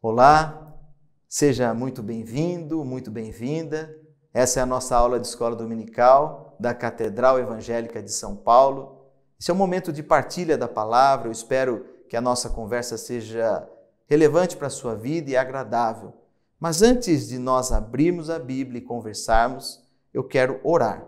Olá, seja muito bem-vindo, muito bem-vinda. Essa é a nossa aula de escola dominical da Catedral Evangélica de São Paulo. Esse é um momento de partilha da palavra. Eu espero que a nossa conversa seja relevante para a sua vida e agradável. Mas antes de nós abrirmos a Bíblia e conversarmos, eu quero orar.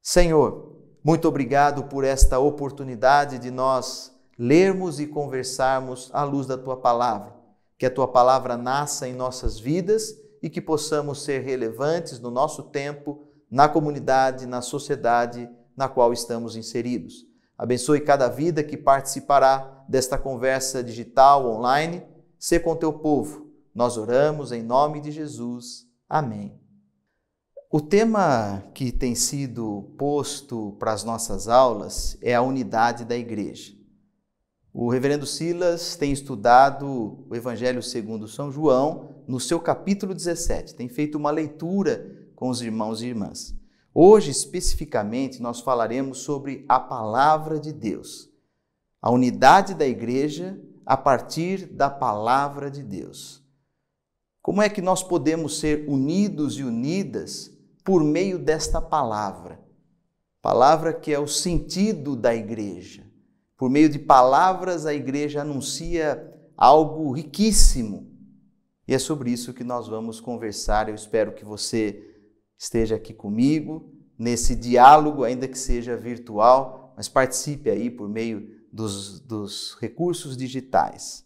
Senhor, muito obrigado por esta oportunidade de nós lermos e conversarmos à luz da tua palavra. Que a tua palavra nasça em nossas vidas e que possamos ser relevantes no nosso tempo, na comunidade, na sociedade na qual estamos inseridos. Abençoe cada vida que participará desta conversa digital online. Se com teu povo. Nós oramos em nome de Jesus. Amém. O tema que tem sido posto para as nossas aulas é a unidade da igreja. O reverendo Silas tem estudado o Evangelho segundo São João no seu capítulo 17, tem feito uma leitura com os irmãos e irmãs. Hoje, especificamente, nós falaremos sobre a palavra de Deus, a unidade da igreja a partir da palavra de Deus. Como é que nós podemos ser unidos e unidas por meio desta palavra? Palavra que é o sentido da igreja por meio de palavras, a igreja anuncia algo riquíssimo. E é sobre isso que nós vamos conversar. Eu espero que você esteja aqui comigo nesse diálogo, ainda que seja virtual, mas participe aí por meio dos, dos recursos digitais.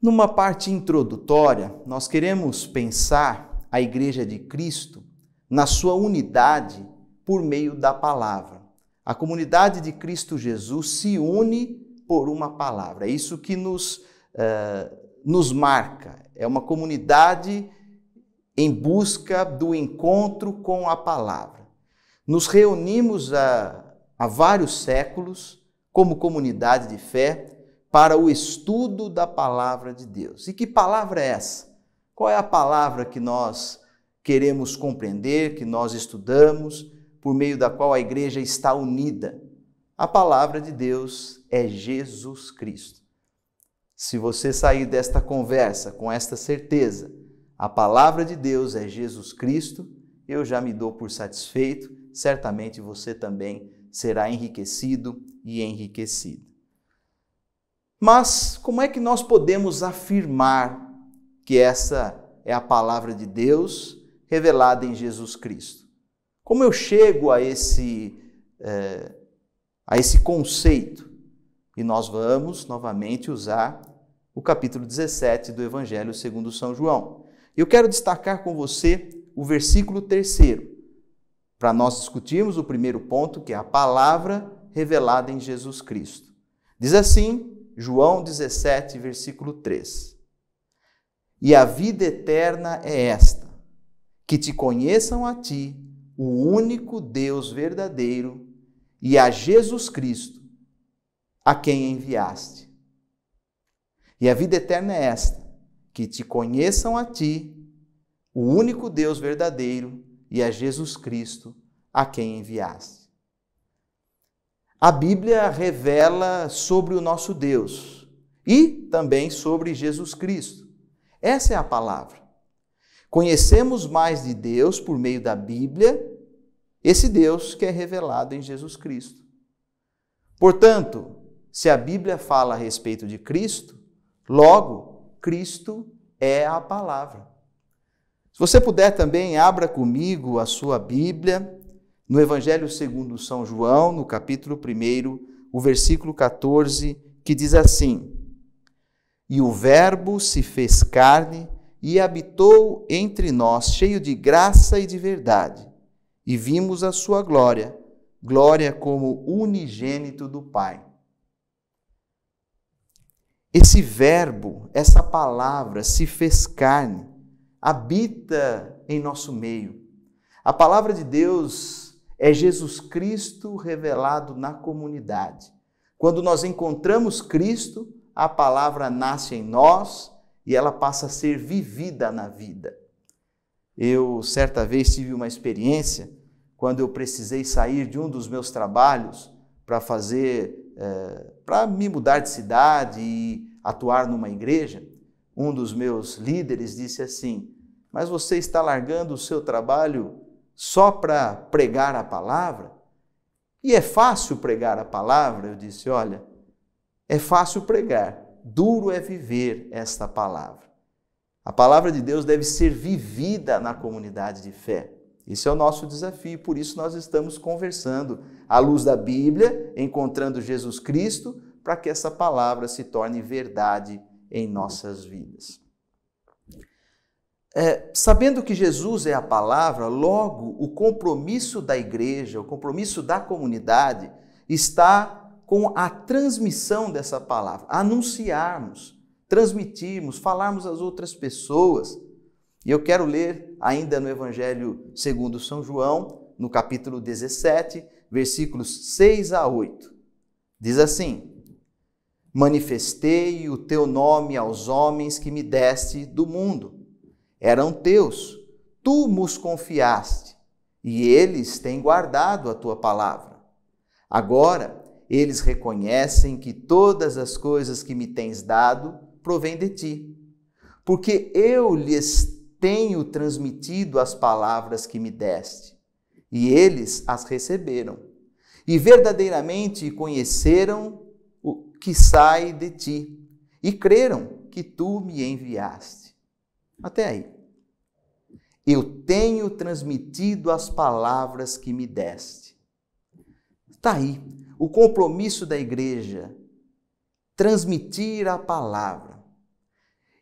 Numa parte introdutória, nós queremos pensar a Igreja de Cristo na sua unidade por meio da palavra. A comunidade de Cristo Jesus se une por uma palavra. É isso que nos, uh, nos marca. É uma comunidade em busca do encontro com a palavra. Nos reunimos há, há vários séculos como comunidade de fé para o estudo da palavra de Deus. E que palavra é essa? Qual é a palavra que nós queremos compreender, que nós estudamos? por meio da qual a igreja está unida. A palavra de Deus é Jesus Cristo. Se você sair desta conversa com esta certeza, a palavra de Deus é Jesus Cristo, eu já me dou por satisfeito, certamente você também será enriquecido e enriquecida. Mas como é que nós podemos afirmar que essa é a palavra de Deus revelada em Jesus Cristo? Como eu chego a esse, é, a esse conceito? E nós vamos novamente usar o capítulo 17 do Evangelho segundo São João. Eu quero destacar com você o versículo terceiro, para nós discutirmos o primeiro ponto, que é a palavra revelada em Jesus Cristo. Diz assim, João 17, versículo 3. E a vida eterna é esta: que te conheçam a ti, o único Deus verdadeiro e a Jesus Cristo, a quem enviaste. E a vida eterna é esta: que te conheçam a ti, o único Deus verdadeiro e a Jesus Cristo, a quem enviaste. A Bíblia revela sobre o nosso Deus e também sobre Jesus Cristo. Essa é a palavra. Conhecemos mais de Deus por meio da Bíblia, esse Deus que é revelado em Jesus Cristo. Portanto, se a Bíblia fala a respeito de Cristo, logo, Cristo é a palavra. Se você puder também, abra comigo a sua Bíblia no Evangelho segundo São João, no capítulo 1, o versículo 14, que diz assim: E o Verbo se fez carne e habitou entre nós, cheio de graça e de verdade. E vimos a sua glória, glória como unigênito do Pai. Esse verbo, essa palavra se fez carne, habita em nosso meio. A palavra de Deus é Jesus Cristo revelado na comunidade. Quando nós encontramos Cristo, a palavra nasce em nós e ela passa a ser vivida na vida. Eu certa vez tive uma experiência quando eu precisei sair de um dos meus trabalhos para fazer, é, para me mudar de cidade e atuar numa igreja. Um dos meus líderes disse assim: Mas você está largando o seu trabalho só para pregar a palavra? E é fácil pregar a palavra? Eu disse: Olha, é fácil pregar, duro é viver esta palavra. A palavra de Deus deve ser vivida na comunidade de fé. Esse é o nosso desafio, por isso nós estamos conversando à luz da Bíblia, encontrando Jesus Cristo, para que essa palavra se torne verdade em nossas vidas. É, sabendo que Jesus é a palavra, logo o compromisso da igreja, o compromisso da comunidade está com a transmissão dessa palavra, anunciarmos, transmitirmos, falarmos às outras pessoas. E eu quero ler ainda no Evangelho segundo São João, no capítulo 17, versículos 6 a 8. Diz assim: Manifestei o teu nome aos homens que me deste do mundo. Eram teus, tu nos confiaste, e eles têm guardado a tua palavra. Agora eles reconhecem que todas as coisas que me tens dado provém de ti, porque eu lhes tenho transmitido as palavras que me deste, e eles as receberam, e verdadeiramente conheceram o que sai de ti, e creram que tu me enviaste. Até aí. Eu tenho transmitido as palavras que me deste Está aí o compromisso da igreja transmitir a palavra.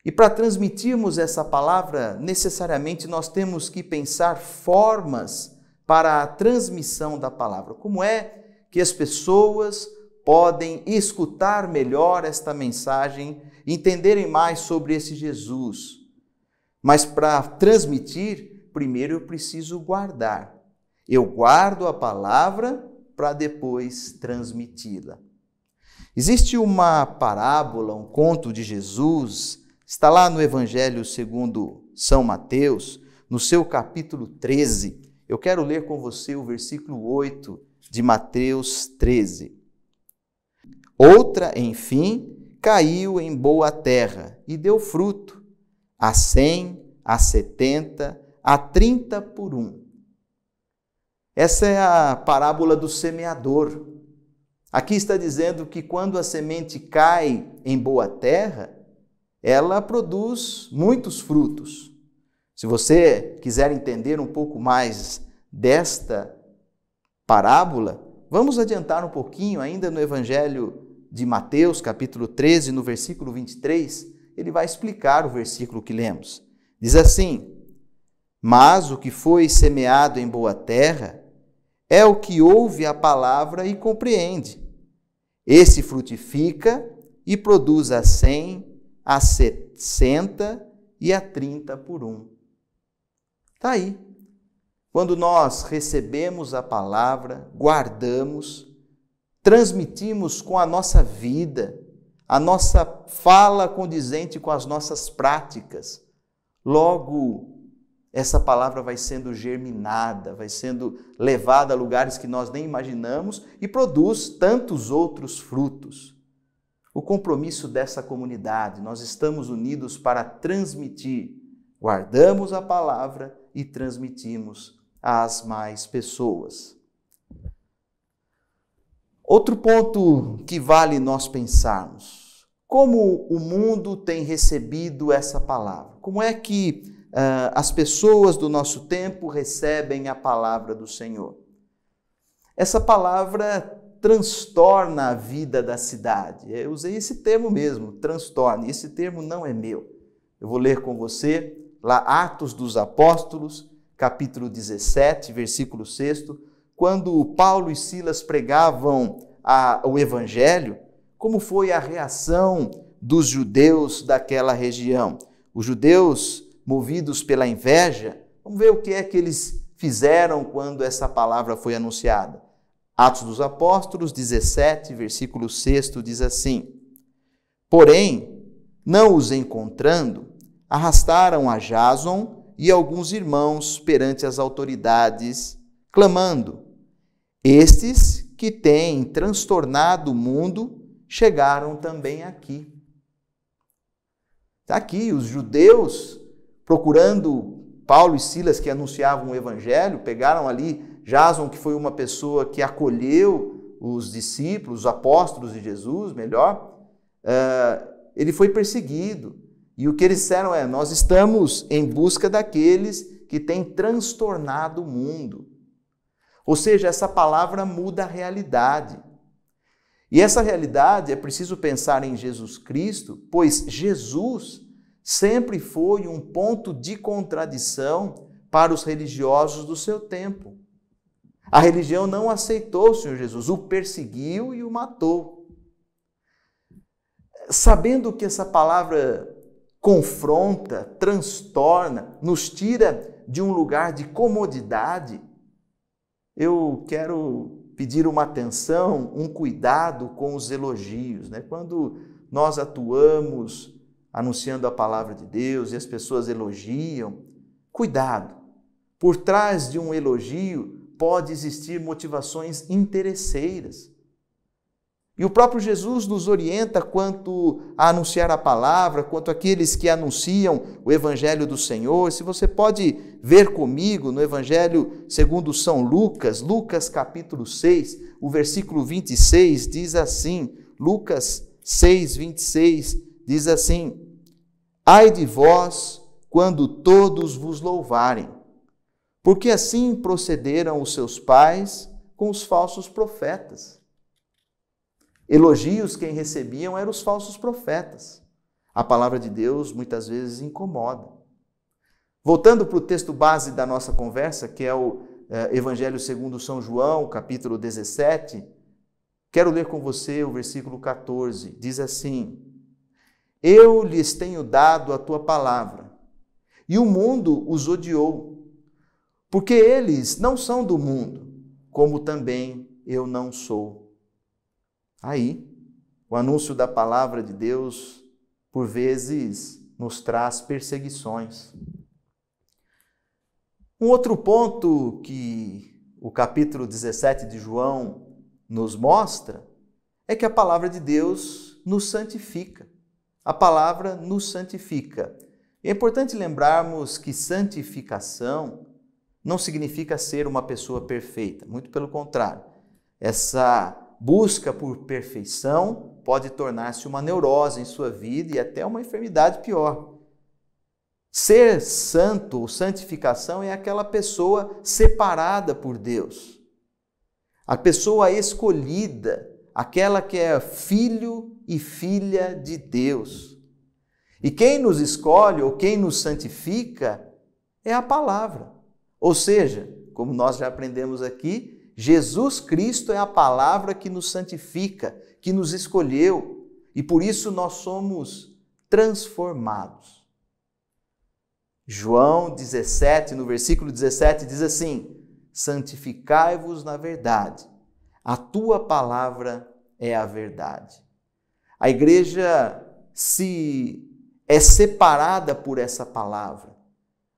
E para transmitirmos essa palavra, necessariamente nós temos que pensar formas para a transmissão da palavra. Como é que as pessoas podem escutar melhor esta mensagem, entenderem mais sobre esse Jesus? Mas para transmitir, primeiro eu preciso guardar. Eu guardo a palavra para depois transmiti-la. Existe uma parábola, um conto de Jesus, está lá no Evangelho segundo São Mateus, no seu capítulo 13. Eu quero ler com você o versículo 8 de Mateus 13. Outra, enfim, caiu em boa terra e deu fruto, a cem, a setenta, a trinta por um. Essa é a parábola do semeador. Aqui está dizendo que quando a semente cai em boa terra, ela produz muitos frutos. Se você quiser entender um pouco mais desta parábola, vamos adiantar um pouquinho ainda no Evangelho de Mateus, capítulo 13, no versículo 23, ele vai explicar o versículo que lemos. Diz assim: Mas o que foi semeado em boa terra, é o que ouve a palavra e compreende. Esse frutifica e produz a cem, a sessenta e a trinta por um. Está aí. Quando nós recebemos a palavra, guardamos, transmitimos com a nossa vida, a nossa fala condizente com as nossas práticas, logo essa palavra vai sendo germinada, vai sendo levada a lugares que nós nem imaginamos e produz tantos outros frutos. O compromisso dessa comunidade, nós estamos unidos para transmitir, guardamos a palavra e transmitimos às mais pessoas. Outro ponto que vale nós pensarmos: como o mundo tem recebido essa palavra? Como é que ah, as pessoas do nosso tempo recebem a palavra do Senhor. Essa palavra transtorna a vida da cidade. Eu usei esse termo mesmo, transtorne. Esse termo não é meu. Eu vou ler com você lá Atos dos Apóstolos, capítulo 17, versículo 6, quando Paulo e Silas pregavam a, o evangelho, como foi a reação dos judeus daquela região. Os judeus movidos pela inveja, vamos ver o que é que eles fizeram quando essa palavra foi anunciada. Atos dos Apóstolos 17, versículo 6 diz assim: Porém, não os encontrando, arrastaram a Jason e alguns irmãos perante as autoridades, clamando: Estes que têm transtornado o mundo chegaram também aqui. Está aqui, os judeus procurando Paulo e Silas que anunciavam o evangelho, pegaram ali Jason, que foi uma pessoa que acolheu os discípulos, os apóstolos de Jesus, melhor, uh, ele foi perseguido. E o que eles disseram é: nós estamos em busca daqueles que têm transtornado o mundo. Ou seja, essa palavra muda a realidade. E essa realidade é preciso pensar em Jesus Cristo, pois Jesus sempre foi um ponto de contradição para os religiosos do seu tempo. A religião não aceitou o Senhor Jesus, o perseguiu e o matou. Sabendo que essa palavra confronta, transtorna, nos tira de um lugar de comodidade, eu quero pedir uma atenção, um cuidado com os elogios. Né? Quando nós atuamos anunciando a palavra de Deus e as pessoas elogiam. Cuidado! Por trás de um elogio pode existir motivações interesseiras. E o próprio Jesus nos orienta quanto a anunciar a palavra, quanto aqueles que anunciam o evangelho do Senhor. Se você pode ver comigo no evangelho segundo São Lucas, Lucas capítulo 6, o versículo 26 diz assim: Lucas 6, 26 diz assim: Ai de vós quando todos vos louvarem, porque assim procederam os seus pais com os falsos profetas. Elogios quem recebiam eram os falsos profetas. A palavra de Deus muitas vezes incomoda. Voltando para o texto base da nossa conversa, que é o eh, Evangelho segundo São João, capítulo 17, quero ler com você o versículo 14. Diz assim: eu lhes tenho dado a tua palavra, e o mundo os odiou, porque eles não são do mundo, como também eu não sou. Aí, o anúncio da palavra de Deus, por vezes, nos traz perseguições. Um outro ponto que o capítulo 17 de João nos mostra é que a palavra de Deus nos santifica. A palavra nos santifica. É importante lembrarmos que santificação não significa ser uma pessoa perfeita, muito pelo contrário. Essa busca por perfeição pode tornar-se uma neurose em sua vida e até uma enfermidade pior. Ser santo ou santificação é aquela pessoa separada por Deus, a pessoa escolhida, aquela que é filho e filha de Deus. E quem nos escolhe ou quem nos santifica é a palavra. Ou seja, como nós já aprendemos aqui, Jesus Cristo é a palavra que nos santifica, que nos escolheu, e por isso nós somos transformados. João 17, no versículo 17, diz assim: Santificai-vos na verdade a tua palavra é a verdade. A igreja se é separada por essa palavra.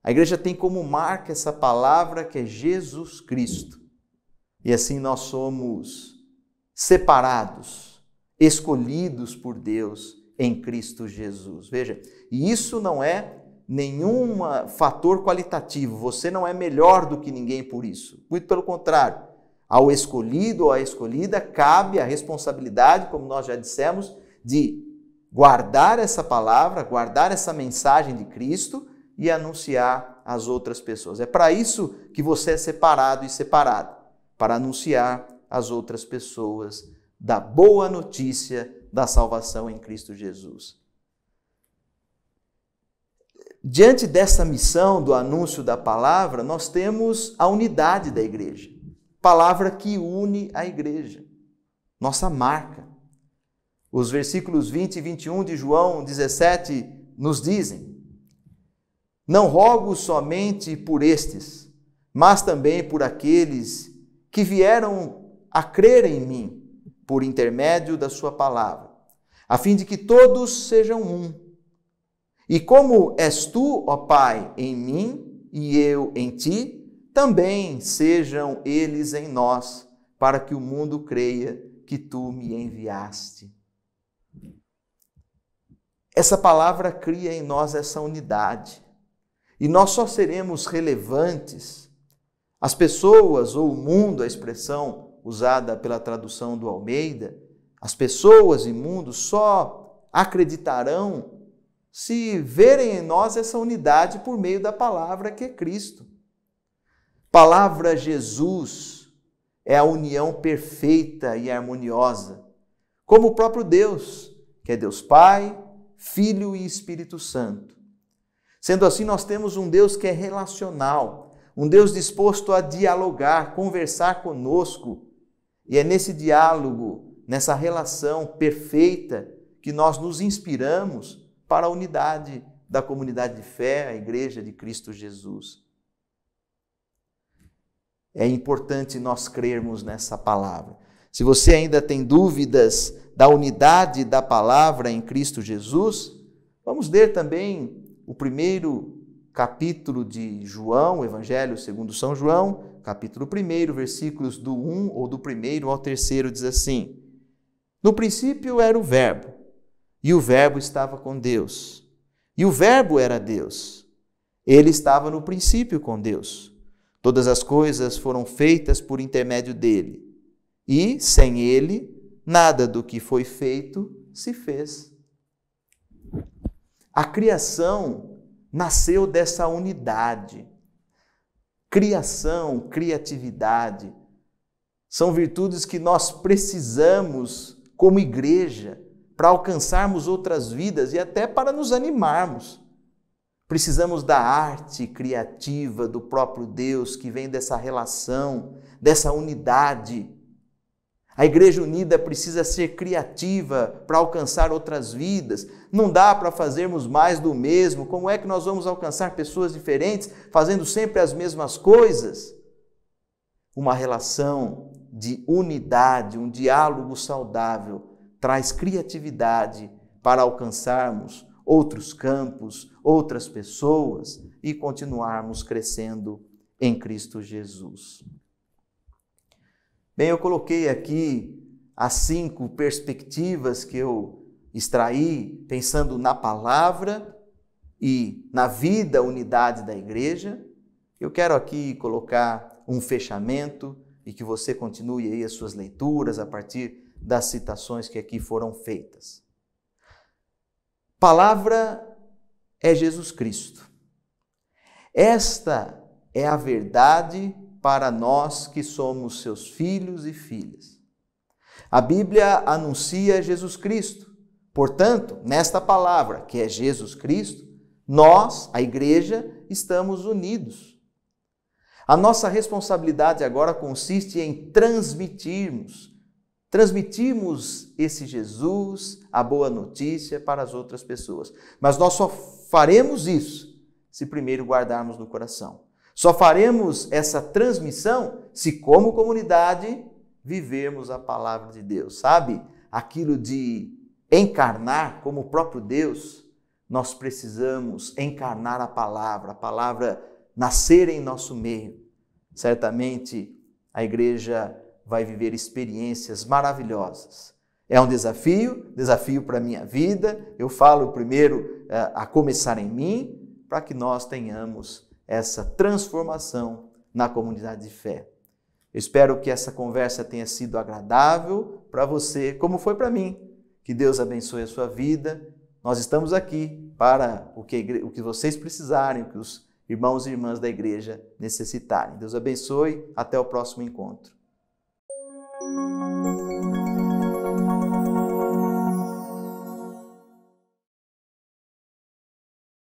A igreja tem como marca essa palavra que é Jesus Cristo. E assim nós somos separados, escolhidos por Deus em Cristo Jesus. Veja, e isso não é nenhum fator qualitativo, você não é melhor do que ninguém por isso. Muito pelo contrário, ao escolhido ou à escolhida cabe a responsabilidade, como nós já dissemos, de guardar essa palavra, guardar essa mensagem de Cristo e anunciar às outras pessoas. É para isso que você é separado e separado, para anunciar às outras pessoas da boa notícia da salvação em Cristo Jesus. Diante dessa missão do anúncio da palavra, nós temos a unidade da igreja palavra que une a igreja, nossa marca. Os versículos 20 e 21 de João 17 nos dizem: Não rogo somente por estes, mas também por aqueles que vieram a crer em mim por intermédio da sua palavra, a fim de que todos sejam um. E como és tu, ó Pai, em mim e eu em ti, também sejam eles em nós, para que o mundo creia que tu me enviaste. Essa palavra cria em nós essa unidade. E nós só seremos relevantes, as pessoas ou o mundo, a expressão usada pela tradução do Almeida, as pessoas e mundo só acreditarão se verem em nós essa unidade por meio da palavra que é Cristo. Palavra Jesus é a união perfeita e harmoniosa, como o próprio Deus, que é Deus Pai, Filho e Espírito Santo. Sendo assim, nós temos um Deus que é relacional, um Deus disposto a dialogar, conversar conosco. E é nesse diálogo, nessa relação perfeita, que nós nos inspiramos para a unidade da comunidade de fé, a Igreja de Cristo Jesus. É importante nós crermos nessa palavra. Se você ainda tem dúvidas da unidade da palavra em Cristo Jesus, vamos ler também o primeiro capítulo de João, o Evangelho segundo São João, capítulo 1, versículos do 1 ou do 1 ao 3 diz assim: No princípio era o Verbo, e o Verbo estava com Deus, e o Verbo era Deus. Ele estava no princípio com Deus. Todas as coisas foram feitas por intermédio dele. E, sem ele, nada do que foi feito se fez. A criação nasceu dessa unidade. Criação, criatividade são virtudes que nós precisamos como igreja para alcançarmos outras vidas e até para nos animarmos. Precisamos da arte criativa do próprio Deus que vem dessa relação, dessa unidade. A Igreja Unida precisa ser criativa para alcançar outras vidas. Não dá para fazermos mais do mesmo. Como é que nós vamos alcançar pessoas diferentes fazendo sempre as mesmas coisas? Uma relação de unidade, um diálogo saudável, traz criatividade para alcançarmos outros campos, outras pessoas e continuarmos crescendo em Cristo Jesus. Bem, eu coloquei aqui as cinco perspectivas que eu extraí pensando na palavra e na vida, unidade da igreja. Eu quero aqui colocar um fechamento e que você continue aí as suas leituras a partir das citações que aqui foram feitas. Palavra é Jesus Cristo. Esta é a verdade para nós que somos seus filhos e filhas. A Bíblia anuncia Jesus Cristo. Portanto, nesta palavra, que é Jesus Cristo, nós, a igreja, estamos unidos. A nossa responsabilidade agora consiste em transmitirmos transmitirmos esse Jesus, a boa notícia, para as outras pessoas. Mas nós só faremos isso se primeiro guardarmos no coração. Só faremos essa transmissão se, como comunidade, vivermos a palavra de Deus, sabe? Aquilo de encarnar como o próprio Deus, nós precisamos encarnar a palavra, a palavra nascer em nosso meio. Certamente a igreja vai viver experiências maravilhosas. É um desafio, desafio para a minha vida. Eu falo primeiro eh, a começar em mim, para que nós tenhamos essa transformação na comunidade de fé. Eu espero que essa conversa tenha sido agradável para você, como foi para mim. Que Deus abençoe a sua vida. Nós estamos aqui para o que, o que vocês precisarem, o que os irmãos e irmãs da igreja necessitarem. Deus abençoe. Até o próximo encontro. Música